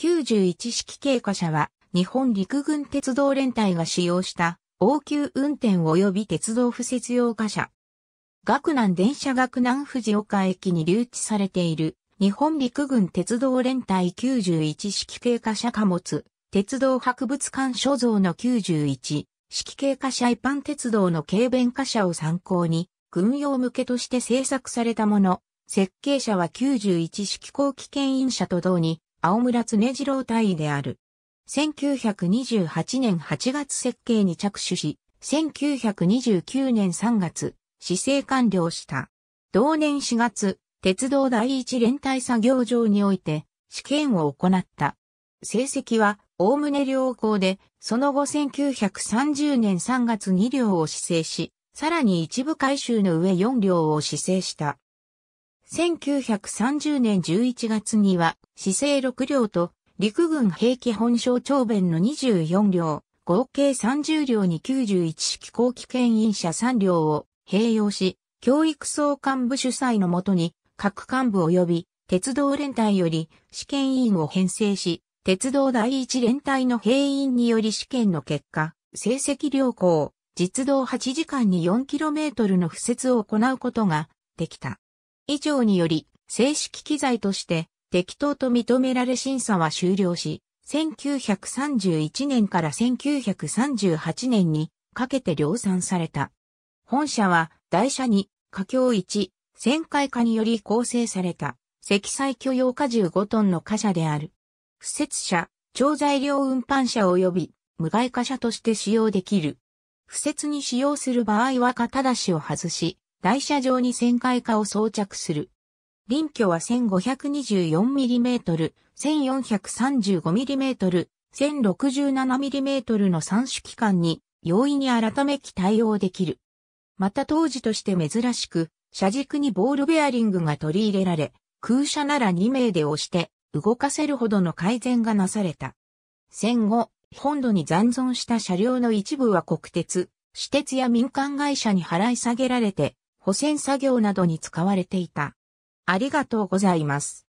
91式軽貨車は日本陸軍鉄道連隊が使用した応急運転及び鉄道不設用貨車。学南電車学南藤岡駅に留置されている日本陸軍鉄道連隊91式軽貨車貨物、鉄道博物館所蔵の91式軽貨車一般鉄道の軽便貨車を参考に、軍用向けとして製作されたもの、設計者は91式後期牽引車と同に、青村常次郎大尉である。1928年8月設計に着手し、1929年3月、市政完了した。同年4月、鉄道第一連帯作業場において、試験を行った。成績は、おおむね良好で、その後1930年3月2両を姿勢し、さらに一部改修の上4両を姿勢した。1930年11月には、市政6両と、陸軍兵器本省長弁の24両、合計30両に91式後期牽引車3両を併用し、教育総幹部主催のもとに、各幹部及び、鉄道連隊より試験員を編成し、鉄道第一連隊の兵員により試験の結果、成績良好、実動8時間に 4km の布設を行うことができた。以上により、正式機材として適当と認められ審査は終了し、1931年から1938年にかけて量産された。本社は台車に架橋1、旋回化により構成された積載許容荷15トンの貨車である。不設車、超材料運搬車及び無害貨車として使用できる。不設に使用する場合は型出しを外し、台車上に旋回化を装着する。臨居は 1524mm、1435mm、1067mm の3種機関に容易に改めき対応できる。また当時として珍しく、車軸にボールベアリングが取り入れられ、空車なら2名で押して動かせるほどの改善がなされた。戦後、本土に残存した車両の一部は国鉄、私鉄や民間会社に払い下げられて、保線作業などに使われていた。ありがとうございます。